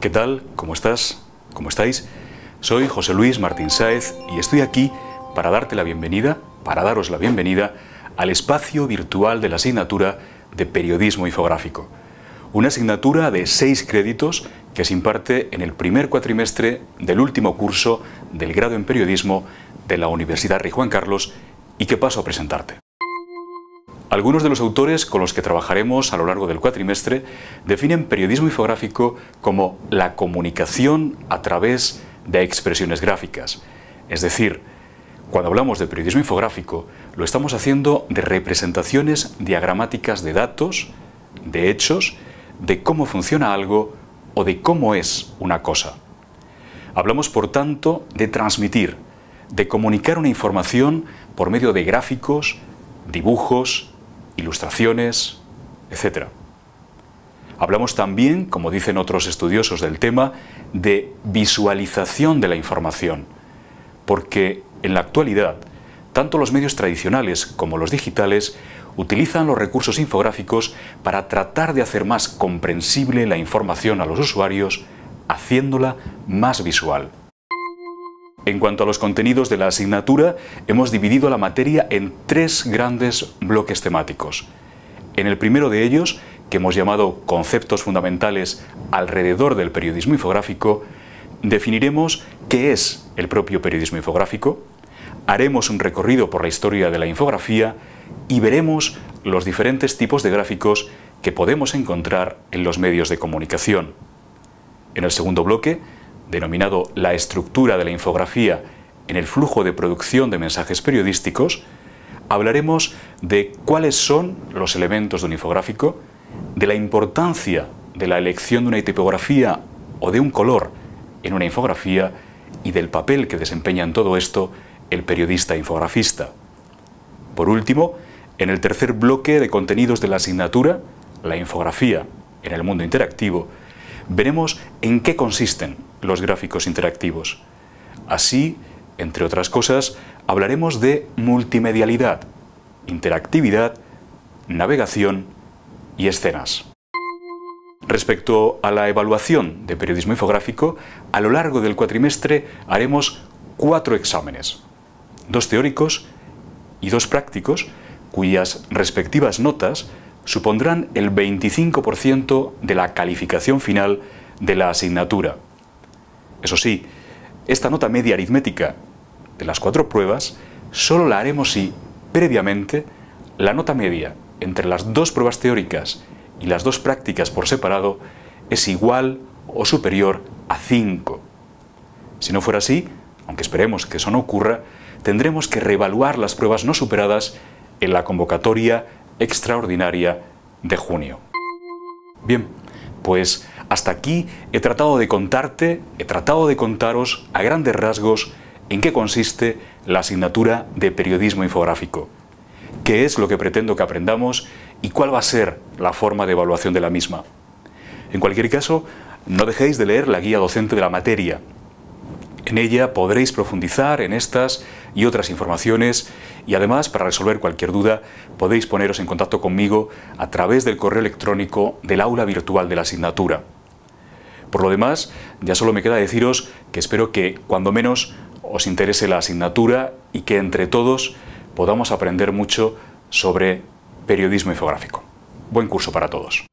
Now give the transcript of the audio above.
¿Qué tal? ¿Cómo estás? ¿Cómo estáis? Soy José Luis Martín Sáez y estoy aquí para darte la bienvenida, para daros la bienvenida al espacio virtual de la asignatura de Periodismo Infográfico. Una asignatura de seis créditos que se imparte en el primer cuatrimestre del último curso del grado en Periodismo de la Universidad Rey Juan Carlos y que paso a presentarte. Algunos de los autores con los que trabajaremos a lo largo del cuatrimestre definen periodismo infográfico como la comunicación a través de expresiones gráficas. Es decir, cuando hablamos de periodismo infográfico, lo estamos haciendo de representaciones diagramáticas de datos, de hechos, de cómo funciona algo o de cómo es una cosa. Hablamos, por tanto, de transmitir, de comunicar una información por medio de gráficos, dibujos, ilustraciones, etc. Hablamos también, como dicen otros estudiosos del tema, de visualización de la información, porque en la actualidad, tanto los medios tradicionales como los digitales utilizan los recursos infográficos para tratar de hacer más comprensible la información a los usuarios, haciéndola más visual. En cuanto a los contenidos de la asignatura, hemos dividido la materia en tres grandes bloques temáticos. En el primero de ellos, que hemos llamado conceptos fundamentales alrededor del periodismo infográfico, definiremos qué es el propio periodismo infográfico, haremos un recorrido por la historia de la infografía y veremos los diferentes tipos de gráficos que podemos encontrar en los medios de comunicación. En el segundo bloque denominado La estructura de la infografía en el flujo de producción de mensajes periodísticos, hablaremos de cuáles son los elementos de un infográfico, de la importancia de la elección de una tipografía o de un color en una infografía y del papel que desempeña en todo esto el periodista infografista. Por último, en el tercer bloque de contenidos de la asignatura, la infografía en el mundo interactivo, veremos en qué consisten los gráficos interactivos. Así, entre otras cosas, hablaremos de multimedialidad, interactividad, navegación y escenas. Respecto a la evaluación de periodismo infográfico, a lo largo del cuatrimestre haremos cuatro exámenes, dos teóricos y dos prácticos, cuyas respectivas notas supondrán el 25% de la calificación final de la asignatura. Eso sí, esta nota media aritmética de las cuatro pruebas solo la haremos si, previamente, la nota media entre las dos pruebas teóricas y las dos prácticas por separado es igual o superior a 5. Si no fuera así, aunque esperemos que eso no ocurra, tendremos que reevaluar las pruebas no superadas en la convocatoria extraordinaria de junio. Bien, pues hasta aquí he tratado de contarte, he tratado de contaros a grandes rasgos en qué consiste la asignatura de periodismo infográfico, qué es lo que pretendo que aprendamos y cuál va a ser la forma de evaluación de la misma. En cualquier caso, no dejéis de leer la guía docente de la materia. En ella podréis profundizar en estas y otras informaciones y además para resolver cualquier duda podéis poneros en contacto conmigo a través del correo electrónico del aula virtual de la asignatura. Por lo demás, ya solo me queda deciros que espero que cuando menos os interese la asignatura y que entre todos podamos aprender mucho sobre periodismo infográfico. Buen curso para todos.